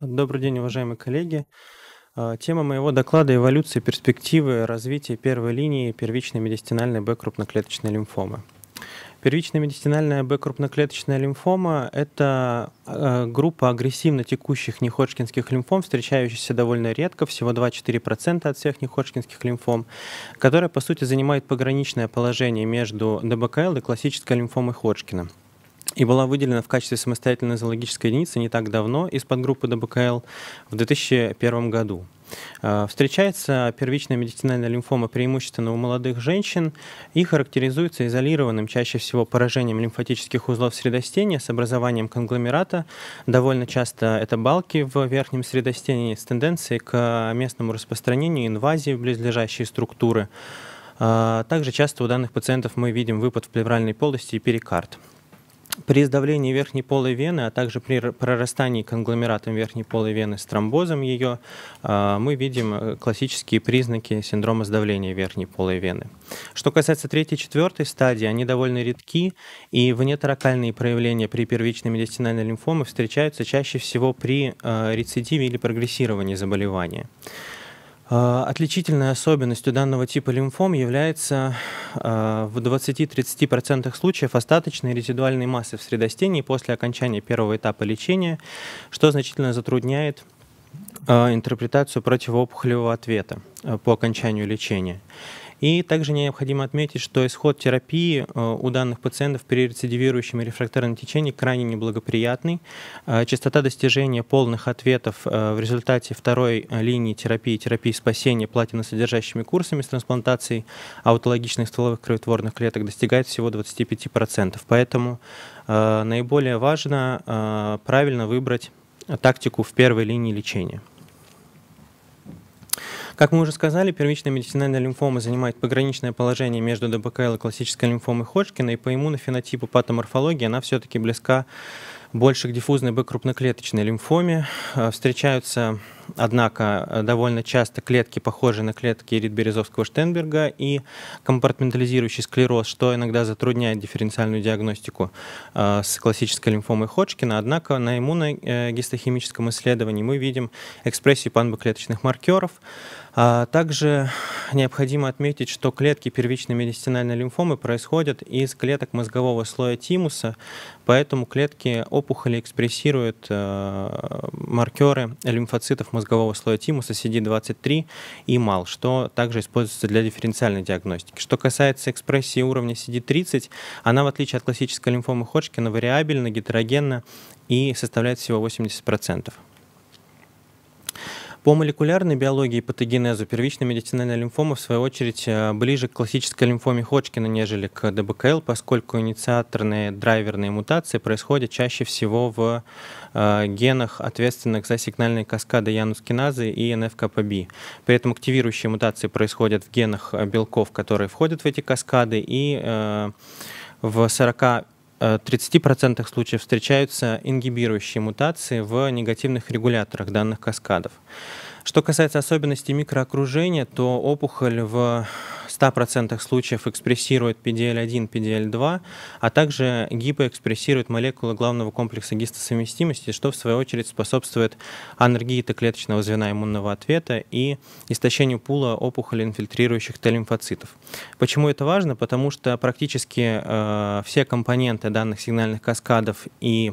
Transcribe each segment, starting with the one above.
Добрый день, уважаемые коллеги. А, тема моего доклада – эволюция перспективы развития первой линии первичной медистинальной Б-крупноклеточной лимфомы. Первичная медистинальная Б-крупноклеточная лимфома – это а, группа агрессивно текущих неходжкинских лимфом, встречающихся довольно редко, всего 2-4% от всех неходжкинских лимфом, которая, по сути, занимает пограничное положение между ДБКЛ и классической лимфомой Ходжкина – и была выделена в качестве самостоятельной зоологической единицы не так давно из подгруппы ДБКЛ в 2001 году. Э, встречается первичная медицинальная лимфома преимущественно у молодых женщин и характеризуется изолированным чаще всего поражением лимфатических узлов средостения с образованием конгломерата. Довольно часто это балки в верхнем средостении с тенденцией к местному распространению инвазии в близлежащие структуры. Э, также часто у данных пациентов мы видим выпад в плевральной полости и перикард. При сдавлении верхней полой вены, а также при прорастании конгломератом верхней полой вены с тромбозом ее, а, мы видим э, классические признаки синдрома сдавления верхней полой вены. Что касается третьей и четвертой стадии, они довольно редки, и внеторакальные проявления при первичной медиастинальной лимфоме встречаются чаще всего при э, рецидиве или прогрессировании заболевания. А, отличительной особенностью данного типа лимфом является а, в 20-30% случаев остаточной резидуальной массы в средостении после окончания первого этапа лечения, что значительно затрудняет а, интерпретацию противоопухолевого ответа по окончанию лечения. И также необходимо отметить, что исход терапии э, у данных пациентов при рецидивирующем и рефрактерном течении крайне неблагоприятный. Э, частота достижения полных ответов э, в результате второй линии терапии, терапии спасения платиносодержащими курсами с трансплантацией аутологичных стволовых кровотворных клеток достигает всего 25%. Поэтому наиболее важно правильно выбрать тактику в первой линии лечения. Как мы уже сказали, первичная медицинальная лимфома занимает пограничное положение между ДБКЛ и классической лимфомой Ходжкина, и по иммунофенотипу патоморфологии она все-таки близка больше к диффузной Б крупноклеточной лимфоме. Э, встречаются Однако э, довольно часто клетки похожи на клетки ридберезовского Штенберга и компартментализирующий склероз, что иногда затрудняет дифференциальную диагностику э, с классической лимфомой Ходжкина. Однако на иммуногистохимическом исследовании мы видим экспрессию панбоклеточных маркеров. А также необходимо отметить, что клетки первичной медистинальной лимфомы происходят из клеток мозгового слоя тимуса, поэтому клетки опухоли экспрессируют э, маркеры лимфоцитов мозгового мозгового слоя тимуса CD23 и мал, что также используется для дифференциальной диагностики. Что касается экспрессии уровня CD30, она, в отличие от классической лимфомы Ходжкина, вариабельна, гетерогенна и составляет всего 80%. По молекулярной биологии и патогенезу первичная медицинальная лимфома, в свою очередь, э, ближе к классической лимфоме Ходжкина, нежели к ДБКЛ, поскольку инициаторные драйверные мутации происходят чаще всего в э, генах, ответственных за сигнальные каскады янускиназы и НФКПБ. При этом активирующие мутации происходят в генах э, белков, которые входят в эти каскады, и в 40 30% э, случаев встречаются ингибирующие мутации в негативных регуляторах данных каскадов. Что касается особенностей микроокружения, то опухоль в в 100% случаев экспрессирует PDL1, PDL2, а также гипоэкспрессирует молекулы главного комплекса гистосовместимости, что в свою очередь способствует анергии Т-клеточного звена иммунного ответа и истощению пула опухоли инфильтрирующих Т-лимфоцитов. Почему это важно? Потому что практически э, все компоненты данных сигнальных каскадов и э,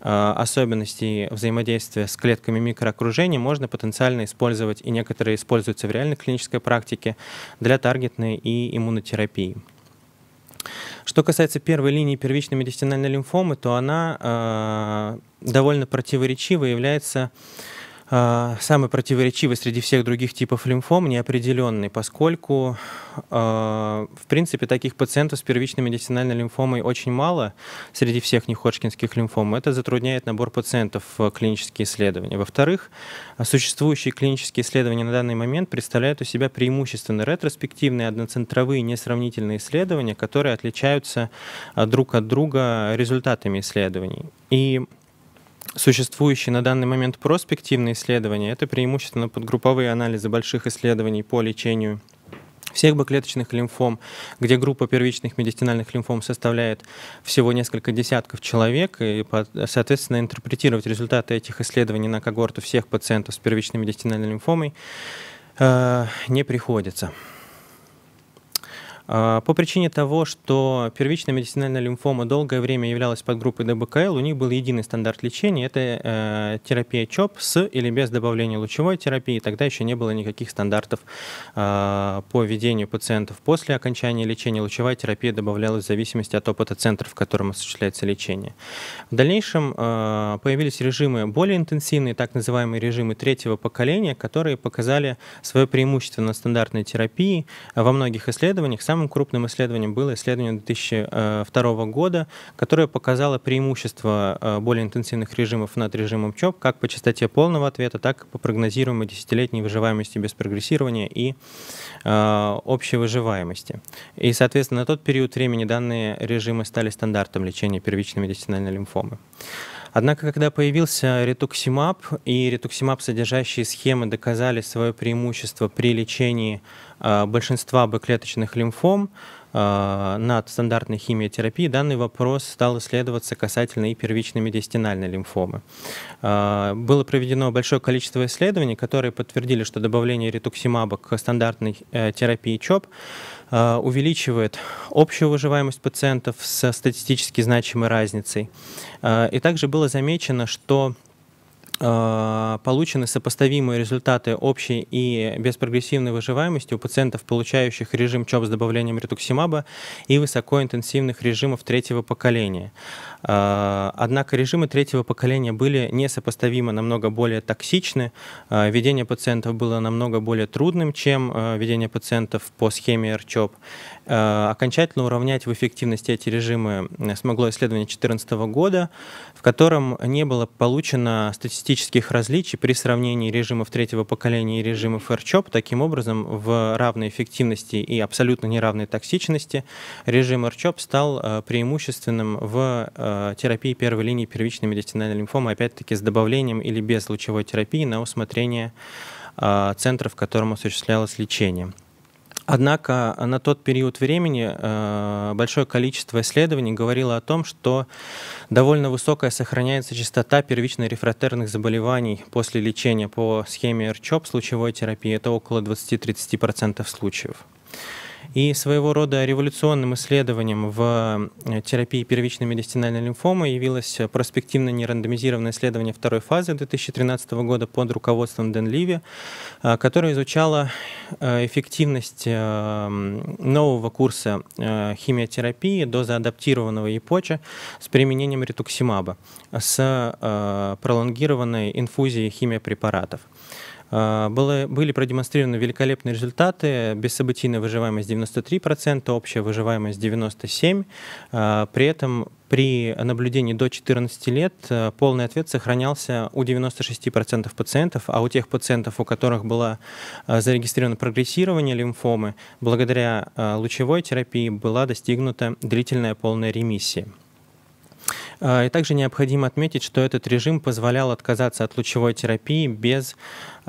а, особенностей взаимодействия с клетками микроокружения можно потенциально использовать, и некоторые используются в реальной клинической практике, для таргетной и иммунотерапии. Что касается первой линии первичной медистинальной лимфомы, то она э, довольно противоречива является а, самый противоречивый среди всех других типов лимфом, неопределенный, поскольку, а, в принципе, таких пациентов с первичной медицинальной лимфомой очень мало среди всех неходжкинских лимфом. Это затрудняет набор пациентов в клинические исследования. Во-вторых, существующие клинические исследования на данный момент представляют у себя преимущественно ретроспективные, одноцентровые, несравнительные исследования, которые отличаются а, друг от друга результатами исследований. И Существующие на данный момент проспективные исследования — это преимущественно подгрупповые анализы больших исследований по лечению всех бэклеточных лимфом, где группа первичных медистинальных лимфом составляет всего несколько десятков человек, и, соответственно, интерпретировать результаты этих исследований на когорту всех пациентов с первичной медистинальной лимфомой э, не приходится. А, по причине того, что первичная медицинальная лимфома долгое время являлась подгруппой ДБКЛ, у них был единый стандарт лечения, это э, терапия ЧОП с или без добавления лучевой терапии, тогда еще не было никаких стандартов а, по ведению пациентов. После окончания лечения лучевая терапия добавлялась в зависимости от опыта центра, в котором осуществляется лечение. В дальнейшем а, появились режимы более интенсивные, так называемые режимы третьего поколения, которые показали свое преимущество на стандартной терапии во многих исследованиях. Сам самым крупным исследованием было исследование 2002 э, года, которое показало преимущество э, более интенсивных режимов над режимом ЧОП как по частоте полного ответа, так и по прогнозируемой десятилетней выживаемости без прогрессирования и э, общей выживаемости. И, соответственно, на тот период времени данные режимы стали стандартом лечения первичной медицинальной лимфомы. Однако, когда появился ретуксимаб и ретуксимаб, содержащие схемы, доказали свое преимущество при лечении а, большинства Б-клеточных лимфом, а, над стандартной химиотерапией данный вопрос стал исследоваться касательно и первичной медиастинальной лимфомы. А, было проведено большое количество исследований, которые подтвердили, что добавление ритуксимаба к стандартной э, терапии ЧОП а, увеличивает общую выживаемость пациентов со статистически значимой разницей. И также было замечено, что Э, получены сопоставимые результаты общей и беспрогрессивной выживаемости у пациентов, получающих режим ЧОП с добавлением ретуксимаба и высокоинтенсивных режимов третьего поколения. А, однако режимы третьего поколения были несопоставимо намного более токсичны, а, ведение пациентов было намного более трудным, чем а, ведение пациентов по схеме РЧОП. Окончательно уравнять в эффективности эти режимы смогло исследование 2014 года, в котором не было получено статистических различий при сравнении режимов третьего поколения и режимов РЧОП. Таким образом, в равной эффективности и абсолютно неравной токсичности режим РЧОП стал преимущественным в Э, терапии первой линии первичной медиастинальной лимфомы, опять-таки с добавлением или без лучевой терапии на усмотрение э, центра, в котором осуществлялось лечение. Однако э, на тот период времени большое количество исследований говорило о том, что довольно высокая сохраняется частота первично-рефратерных заболеваний после лечения по схеме РЧОП с лучевой терапией. Это около 20-30% случаев. И своего рода революционным исследованием в э, терапии первичной медистинальной лимфомы явилось э, проспективное нерандомизированное исследование второй фазы 2013 года под руководством Дэн Ливи, э, которое изучало эффективность нового курса химиотерапии, дозоадаптированного ЕПОЧа с применением ретуксимаба, с пролонгированной инфузией химиопрепаратов. А, было, были продемонстрированы великолепные результаты. Бессобытийная выживаемость 93%, общая выживаемость 97%. А, при этом при наблюдении до 14 лет э, полный ответ сохранялся у 96% пациентов, а у тех пациентов, у которых было э, зарегистрировано прогрессирование лимфомы, благодаря э, лучевой терапии была достигнута длительная полная ремиссия. А, и также необходимо отметить, что этот режим позволял отказаться от лучевой терапии без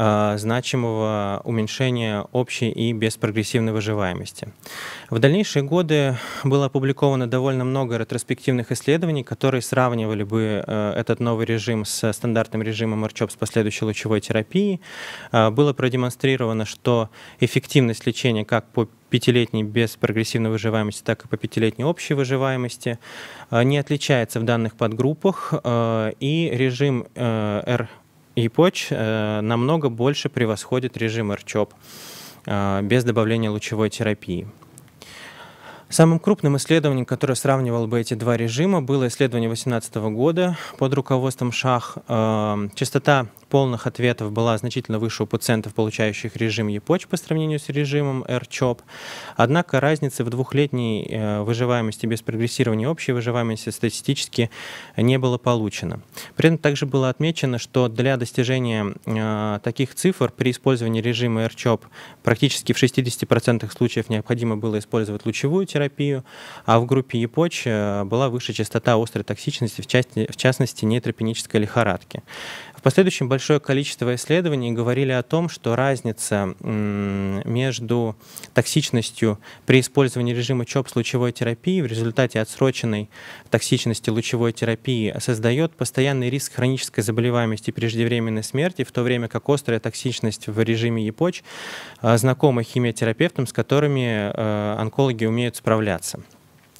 а, значимого уменьшения общей и беспрогрессивной выживаемости. В дальнейшие годы было опубликовано довольно много ретроспективных исследований, которые сравнивали бы э, этот новый режим с стандартным режимом РЧОП с последующей лучевой терапией. А, было продемонстрировано, что эффективность лечения как по пятилетней без прогрессивной выживаемости, так и по пятилетней общей выживаемости а, не отличается в данных подгруппах, и режим э, R ЕПОЧ э, намного больше превосходит режим РЧОП э, без добавления лучевой терапии. Самым крупным исследованием, которое сравнивало бы эти два режима, было исследование 2018 года под руководством ШАХ. Э, частота полных ответов была значительно выше у пациентов, получающих режим ЕПОЧ по сравнению с режимом РЧОП. Однако разницы в двухлетней э, выживаемости без прогрессирования общей выживаемости статистически не было получено. При этом также было отмечено, что для достижения э, таких цифр при использовании режима РЧОП практически в 60% случаев необходимо было использовать лучевую терапию, а в группе ЕПОЧ э, была выше частота острой токсичности, в частности нейтропенической лихорадки. В последующем большое количество исследований говорили о том, что разница между токсичностью при использовании режима ЧОП с лучевой терапией в результате отсроченной токсичности лучевой терапии создает постоянный риск хронической заболеваемости и преждевременной смерти, в то время как острая токсичность в режиме ЕПОЧ а, знакома химиотерапевтам, с которыми э, онкологи умеют справляться.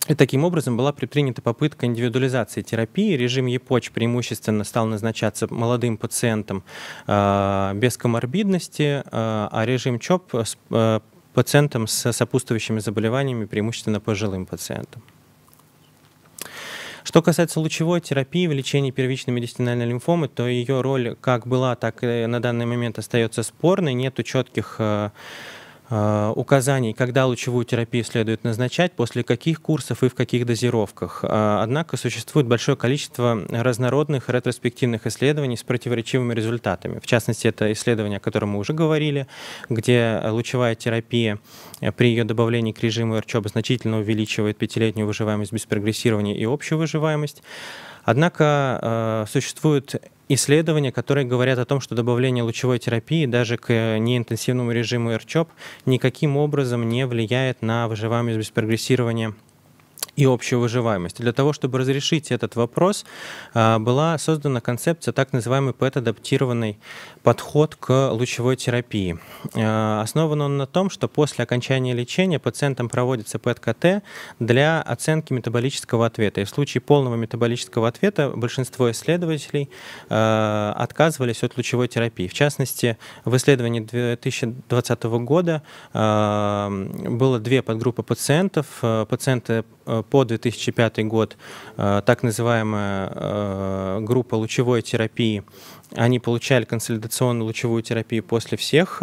И таким образом была предпринята попытка индивидуализации терапии. Режим ЕПОЧ преимущественно стал назначаться молодым пациентам э, без коморбидности, э, а режим ЧОП э, пациентам с сопутствующими заболеваниями, преимущественно пожилым пациентам. Что касается лучевой терапии в лечении первичной медистинальной лимфомы, то ее роль как была, так и на данный момент остается спорной. Нету четких э, Э, указаний, когда лучевую терапию следует назначать, после каких курсов и в каких дозировках. Э, однако существует большое количество разнородных ретроспективных исследований с противоречивыми результатами. В частности, это исследование, о котором мы уже говорили, где лучевая терапия при ее добавлении к режиму РЧОП значительно увеличивает пятилетнюю выживаемость без прогрессирования и общую выживаемость. Однако э, существуют исследования, которые говорят о том, что добавление лучевой терапии даже к неинтенсивному режиму РЧОП никаким образом не влияет на выживаемость без прогрессирования и общую выживаемость. Для того, чтобы разрешить этот вопрос, а, была создана концепция так называемый PET-адаптированный подход к лучевой терапии. А, основан он на том, что после окончания лечения пациентам проводится ПЭТ-КТ для оценки метаболического ответа. И в случае полного метаболического ответа большинство исследователей а, отказывались от лучевой терапии. В частности, в исследовании 2020 года было две подгруппы пациентов. Пациенты Э, по 2005 год э, так называемая э, группа лучевой терапии, они получали консолидационную лучевую терапию после всех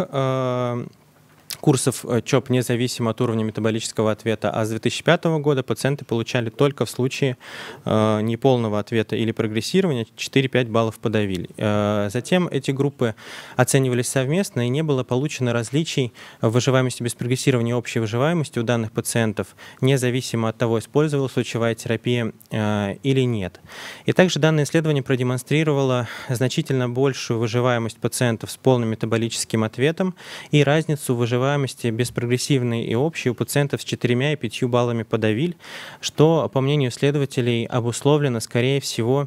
курсов э, ЧОП независимо от уровня метаболического ответа, а с 2005 года пациенты получали только в случае э, неполного ответа или прогрессирования 4-5 баллов подавили. Э, затем эти группы оценивались совместно и не было получено различий в выживаемости без прогрессирования общей выживаемости у данных пациентов, независимо от того, использовалась лучевая терапия э, или нет. И также данное исследование продемонстрировало значительно большую выживаемость пациентов с полным метаболическим ответом и разницу выживаемости заболеваемости беспрогрессивной и общей у пациентов с 4 и 5 баллами подавиль, что, по мнению исследователей, обусловлено, скорее всего,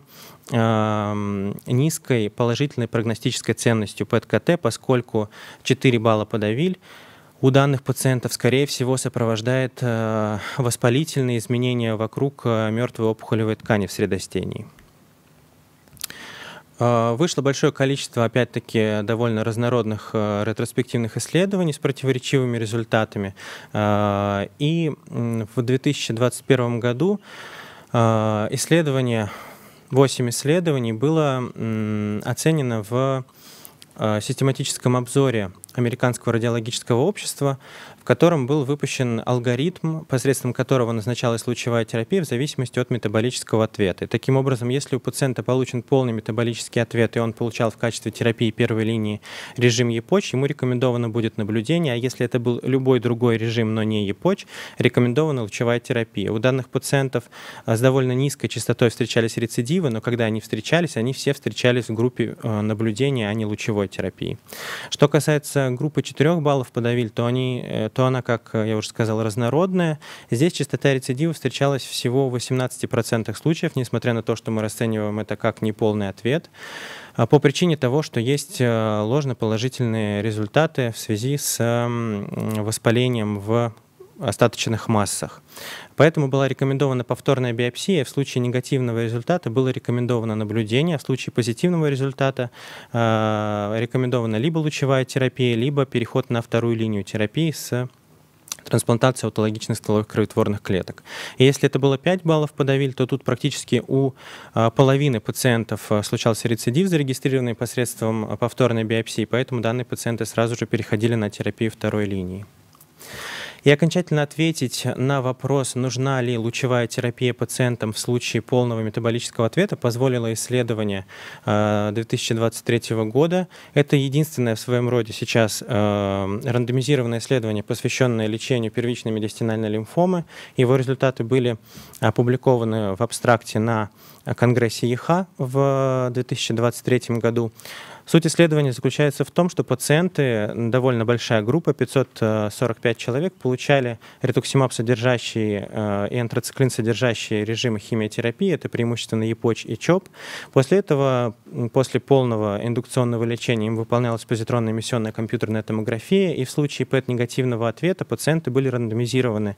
эм, низкой положительной прогностической ценностью ПЭТ-КТ, поскольку 4 балла подавиль у данных пациентов, скорее всего, сопровождает э, воспалительные изменения вокруг э, мертвой опухолевой ткани в средостении. А, вышло большое количество, опять-таки, довольно разнородных э, ретроспективных исследований с противоречивыми результатами. А, и в 2021 году а, исследование, 8 исследований было оценено в э, систематическом обзоре Американского радиологического общества котором был выпущен алгоритм, посредством которого назначалась лучевая терапия в зависимости от метаболического ответа. И таким образом, если у пациента получен полный метаболический ответ, и он получал в качестве терапии первой линии режим ЕПОЧ, ему рекомендовано будет наблюдение, а если это был любой другой режим, но не ЕПОЧ, рекомендована лучевая терапия. У данных пациентов а, с довольно низкой частотой встречались рецидивы, но когда они встречались, они все встречались в группе а, наблюдения, а не лучевой терапии. Что касается группы 4 баллов подавиль, то они э, что она, как э, я уже сказал, разнородная. Здесь частота рецидива встречалась всего в 18% случаев, несмотря на то, что мы расцениваем это как неполный ответ, а по причине того, что есть э, ложноположительные результаты в связи с воспалением в остаточных массах. Поэтому была рекомендована повторная биопсия. В случае негативного результата было рекомендовано наблюдение. В случае позитивного результата э, рекомендована либо лучевая терапия, либо переход на вторую линию терапии с трансплантация аутологичных стволовых кроветворных клеток. И если это было 5 баллов по то тут практически у э, половины пациентов э, случался рецидив, зарегистрированный посредством повторной биопсии, поэтому данные пациенты сразу же переходили на терапию второй линии. И окончательно ответить на вопрос, нужна ли лучевая терапия пациентам в случае полного метаболического ответа, позволило исследование 2023 э, года. Это единственное в своем роде сейчас э, рандомизированное исследование, посвященное лечению первичной медиастинальной лимфомы. Его результаты были опубликованы в абстракте на Конгрессе ЕХА в 2023 году. Суть исследования заключается в том, что пациенты, довольно большая группа, 545 человек, получали ретуксимаб содержащий э, и антрациклин содержащие режимы химиотерапии, это преимущественно ЕПОЧ и ЧОП. После этого, после полного индукционного лечения им выполнялась позитронная эмиссионная компьютерная томография, и в случае ПЭТ-негативного ответа пациенты были рандомизированы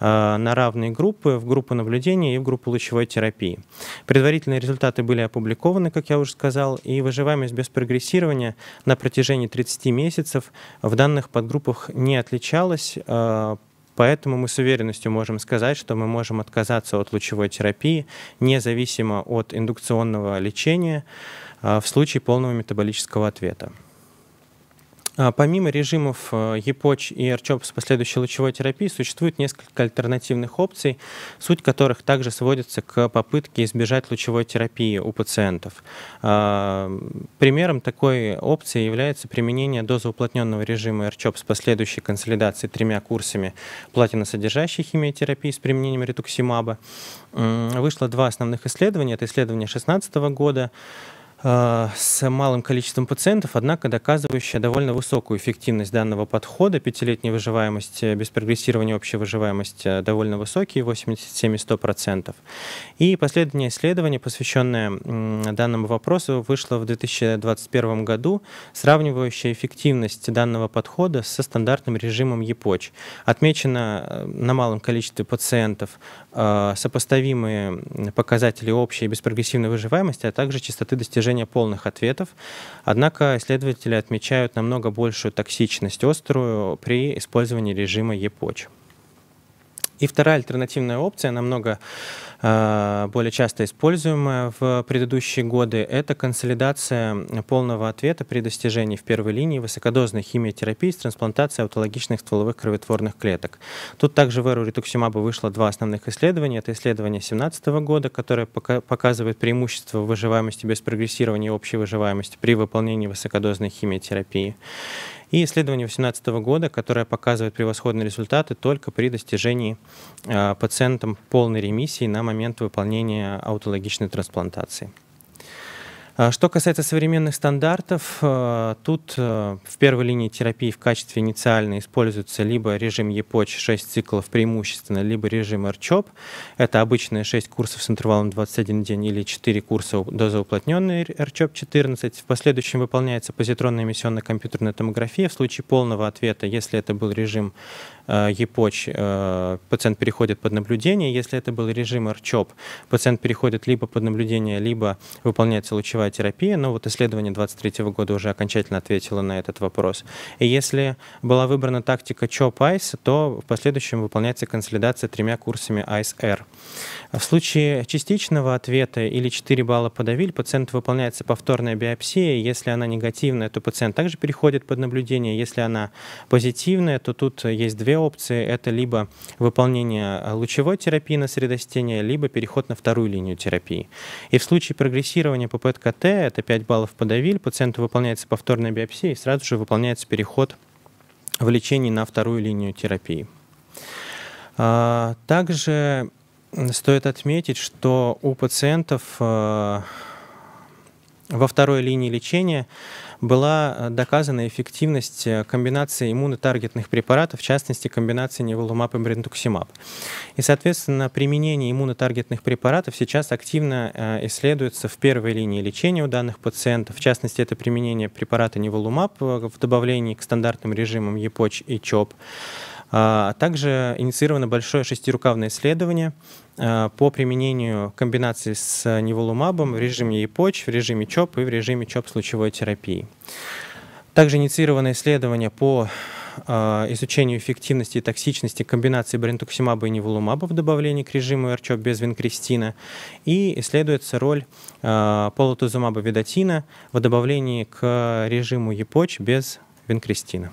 э, на равные группы, в группу наблюдения и в группу лучевой терапии. Предварительные результаты были опубликованы, как я уже сказал, и выживаемость без прогрессии регрессирования на протяжении 30 месяцев в данных подгруппах не отличалось. Э, поэтому мы с уверенностью можем сказать, что мы можем отказаться от лучевой терапии независимо от индукционного лечения э, в случае полного метаболического ответа. А, помимо режимов EPOCH э, и RCHOP с последующей лучевой терапией существует несколько альтернативных опций, суть которых также сводится к попытке избежать лучевой терапии у пациентов. А, примером такой опции является применение дозоуплотненного режима RCHOP с последующей консолидацией тремя курсами платиносодержащей химиотерапии с применением ретуксимаба. Вышло два основных исследования. Это исследование 2016 года, Э, с малым количеством пациентов, однако доказывающая довольно высокую эффективность данного подхода. Пятилетняя выживаемость э, без прогрессирования общая выживаемость э, довольно высокие, 87-100%. И последнее исследование, посвященное данному вопросу, вышло в 2021 году, сравнивающее эффективность данного подхода со стандартным режимом ЕПОЧ. Отмечено на малом количестве пациентов сопоставимые показатели общей и беспрогрессивной выживаемости, а также частоты достижения предложение полных ответов. Однако исследователи отмечают намного большую токсичность острую при использовании режима EPOCH. И вторая альтернативная опция, намного Э, более часто используемая в предыдущие годы, это консолидация полного ответа при достижении в первой линии высокодозной химиотерапии с трансплантацией аутологичных стволовых кровотворных клеток. Тут также в эру ритуксимаба вышло два основных исследования. Это исследование 2017 года, которое показывает преимущество выживаемости без прогрессирования и общей выживаемости при выполнении высокодозной химиотерапии и исследование 2018 года, которое показывает превосходные результаты только при достижении э, пациентам полной ремиссии на момент выполнения аутологичной трансплантации. А, что касается современных стандартов, а, тут а, в первой линии терапии в качестве инициальной используется либо режим ЕПОЧ 6 циклов преимущественно, либо режим РЧОП. Это обычные 6 курсов с интервалом 21 день или 4 курса дозоуплотненный РЧОП 14. В последующем выполняется позитронная эмиссионно-компьютерная томография в случае полного ответа, если это был режим Э, ЕПОЧ, э, пациент переходит под наблюдение. Если это был режим РЧОП, пациент переходит либо под наблюдение, либо выполняется лучевая терапия. Но вот исследование 23 года уже окончательно ответило на этот вопрос. И если была выбрана тактика ЧОП-АЙС, то в последующем выполняется консолидация тремя курсами АСР. В случае частичного ответа или 4 балла подавиль, пациент выполняется повторная биопсия. Если она негативная, то пациент также переходит под наблюдение. Если она позитивная, то тут есть две две опции. Это либо выполнение э, лучевой терапии на средостение, либо переход на вторую линию терапии. И в случае прогрессирования по ПЭТ-КТ, это 5 баллов по пациенту выполняется повторная биопсия и сразу же выполняется переход в лечении на вторую линию терапии. А, также стоит отметить, что у пациентов э, во второй линии лечения была э, доказана эффективность э, комбинации иммунотаргетных препаратов, в частности, комбинации неволумаб и брентуксимаб. И, соответственно, применение иммунотаргетных препаратов сейчас активно э, исследуется в первой линии лечения у данных пациентов. В частности, это применение препарата неволумаб в добавлении к стандартным режимам ЕПОЧ и ЧОП. А, также инициировано большое шестирукавное исследование а, по применению комбинации с неволумабом в режиме ЕПОЧ, в режиме ЧОП и в режиме ЧОП-лучевой терапии. Также инициировано исследование по а, изучению эффективности и токсичности комбинации брентуксимаба и неволумаба в добавлении к режиму РЧОП без винкристина. И исследуется роль полутузумаба ведотина в добавлении к режиму ЕПОЧ без винкристина.